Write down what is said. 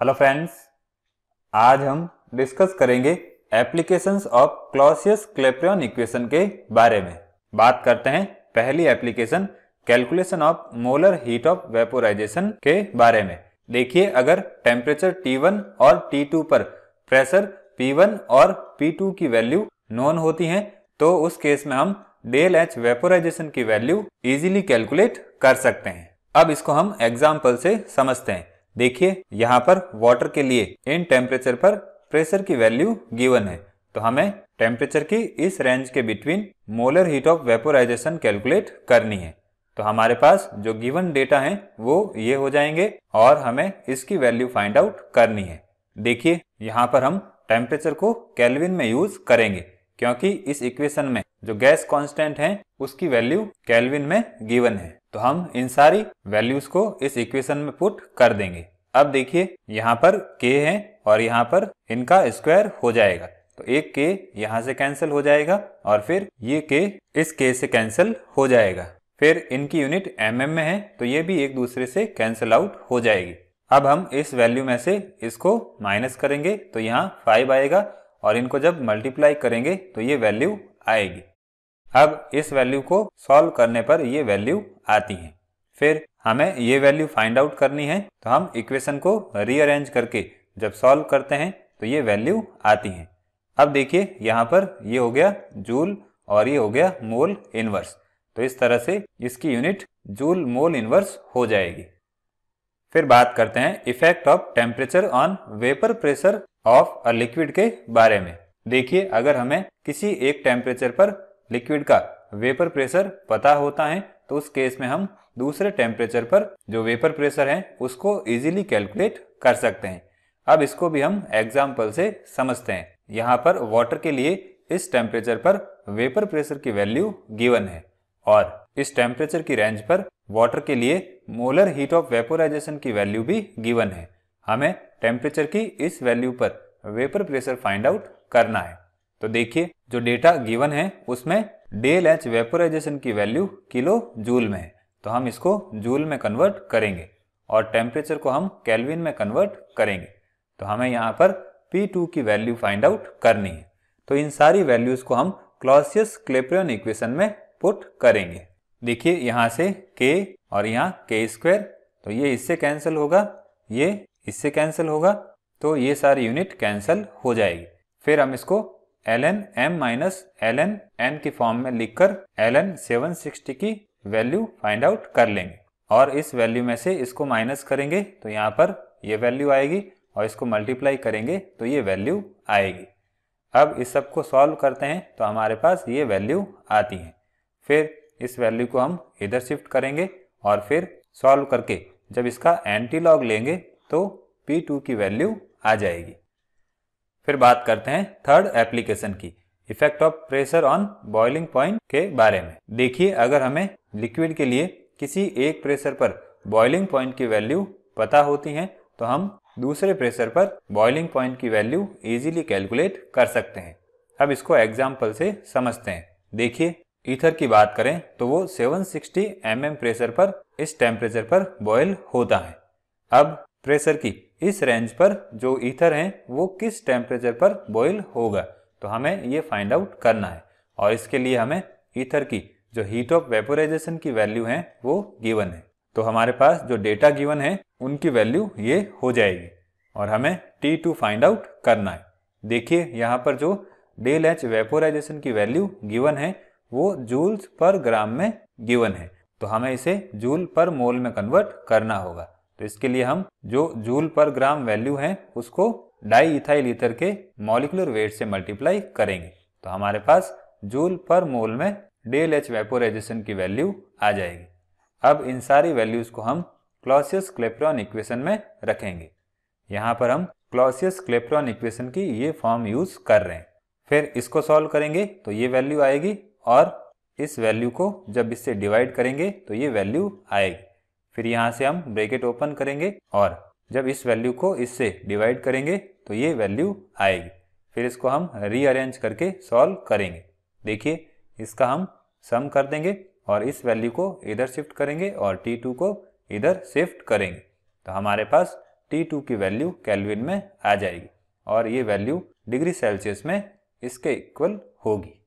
hello friends आज हम discuss करेंगे applications of Clausius Clapeyron equation के बारे में बात करते हैं पहली application calculation of molar heat of vaporisation के बारे में देखिए अगर टेम्परेचर T1 और T2 पर प्रेशर P1 और P2 की वैल्यू नॉन होती हैं तो उस केस में हम डेल एच वेपोराइजेशन की वैल्यू इजीली कैलकुलेट कर सकते हैं अब इसको हम एग्जाम्पल से समझते हैं देखिए यहाँ पर वाटर के लिए इन टेम्परेचर पर प्रेशर की वैल्यू गिवन है तो हमें टेम्परेचर की इस रेंज के between molar heat of vaporisation calculate करनी है तो हमारे पास जो गिवन डेटा है वो ये हो जाएंगे और हमें इसकी वैल्यू फाइंड आउट करनी है देखिए यहाँ पर हम टेम्परेचर को कैलविन में यूज करेंगे क्योंकि इस इक्वेशन में जो गैस कांस्टेंट है उसकी वैल्यू कैलविन में गिवन है तो हम इन सारी वैल्यूज को इस इक्वेशन में पुट कर देंगे अब देखिए यहाँ पर k है और यहाँ पर इनका स्क्वायर हो जाएगा तो एक k यहाँ से कैंसिल हो जाएगा और फिर ये k इस k से कैंसिल हो जाएगा फिर इनकी यूनिट एम mm में है तो ये भी एक दूसरे से कैंसिल आउट हो जाएगी अब हम इस वैल्यू में से इसको माइनस करेंगे तो यहाँ फाइव आएगा और इनको जब मल्टीप्लाई करेंगे तो ये वैल्यू आएगी अब इस वैल्यू को सॉल्व करने पर ये वैल्यू आती है फिर हमें ये वैल्यू फाइंड आउट करनी है तो हम इक्वेशन को रीअरेंज करके जब सॉल्व करते हैं तो ये वैल्यू आती हैं अब देखिए यहाँ पर ये हो गया जूल और ये हो गया मोल इनवर्स तो इस तरह से इसकी यूनिट जूल मोल इनवर्स हो जाएगी फिर बात करते हैं effect of temperature on vapour pressure of a liquid के बारे में देखिए अगर हमें किसी एक टेम्परेचर पर लिक्विड का वेपर प्रेशर पता होता है तो उस केस में हम दूसरे टेम्परेचर पर जो वेपर प्रेशर है उसको इजीली कैलकुलेट कर सकते हैं अब इसको भी हम एग्जाम्पल से समझते हैं यहाँ पर वाटर के लिए इस टेम्परेचर पर वेपर प्रेशर की वैल्यू गिवन है और इस टेम्परेचर की रेंज पर वाटर के लिए मोलर हीट ऑफ वेपोराइजेशन की वैल्यू भी गिवन है हमें टेम्परेचर की इस वैल्यू पर वेपर प्रेशर फाइंड आउट करना है तो देखिए जो डेटा गिवन है उसमें डेल एच वेपोराइजेशन की वैल्यू किलो जूल में है तो हम इसको जूल में कन्वर्ट करेंगे और टेम्परेचर को हम कैलविन में कन्वर्ट करेंगे तो हमें यहाँ पर P2 की वैल्यू फाइंड आउट करनी है तो इन सारी वैल्यूज को हम क्लॉसियस क्लेप्रियन इक्वेशन में पुट करेंगे देखिए यहाँ से k और यहाँ के स्क्वेयर तो ये इससे कैंसिल होगा ये इससे कैंसिल होगा तो ये सारी यूनिट कैंसिल हो जाएगी फिर हम इसको L N M minus L N N की फॉर्म में लिखकर एल एन सेवन सिक्सटी की वैल्यू फाइंड आउट कर लेंगे और इस वैल्यू में से इसको माइनस करेंगे तो यहाँ पर ये वैल्यू आएगी और इसको मल्टीप्लाई करेंगे तो ये वैल्यू आएगी अब इस सब को सॉल्व करते हैं तो हमारे पास ये वैल्यू आती है फिर इस वैल्यू को हम इधर शिफ्ट करेंगे और फिर सॉल्व करके जब इसका एंटी लॉग लेंगे तो P2 की वैल्यू आ जाएगी फिर बात करते हैं थर्ड एप्लीकेशन की effect of pressure on boiling point के बारे में देखिए अगर हमें लिक्विड के लिए किसी एक प्रेशर पर बॉइलिंग पॉइंट की वैल्यू पता होती है तो हम दूसरे प्रेशर पर बॉइलिंग पॉइंट की वैल्यू इजीली कैलकुलेट कर सकते हैं अब इसको एग्जाम्पल से समझते हैं देखिए ईथर की बात करें तो वो 760 सिक्सटी mm प्रेशर पर इस टेम्परेचर पर बॉयल होता है अब प्रेशर की इस रेंज पर जो ईथर है वो किस टेम्परेचर पर बॉयल होगा तो हमें ये फाइंड आउट करना है और इसके लिए हमें ईथर की जो हीट ऑफ वेपोराइजेशन की वैल्यू है वो गिवन है तो हमारे पास जो डेटा गिवन है उनकी वैल्यू ये हो जाएगी और हमें टी टू फाइंड आउट करना है देखिए यहाँ पर जो डेल एच वेपोराइजेशन की वैल्यू गिवन है वो जूल्स पर ग्राम में गिवन है तो हमें इसे जूल पर मोल में कन्वर्ट करना होगा तो इसके लिए हम जो जूल पर ग्राम वैल्यू है उसको डाई इथाइल ईथर के मॉलिकुलर वेट से मल्टीप्लाई करेंगे तो हमारे पास जूल पर मोल में डेल एच वेपोराइजेशन की वैल्यू आ जाएगी अब इन सारी वैल्यूज को हम क्लॉसियस क्लेप्रॉन इक्वेशन में रखेंगे यहाँ पर हम क्लॉसियस क्लेप्रॉन इक्वेशन की ये फॉर्म यूज कर रहे हैं फिर इसको सॉल्व करेंगे तो ये वैल्यू आएगी और इस वैल्यू को जब इससे डिवाइड करेंगे तो ये वैल्यू आएगी फिर यहाँ से हम ब्रेकेट ओपन करेंगे और जब इस वैल्यू को इससे डिवाइड करेंगे तो ये वैल्यू आएगी फिर इसको हम रीअरेंज करके सॉल्व करेंगे देखिए इसका हम सम कर देंगे और इस वैल्यू को इधर शिफ्ट करेंगे और T2 को इधर शिफ्ट करेंगे तो हमारे पास T2 की वैल्यू कैलविन में आ जाएगी और ये वैल्यू डिग्री सेल्सियस में इसके इक्वल होगी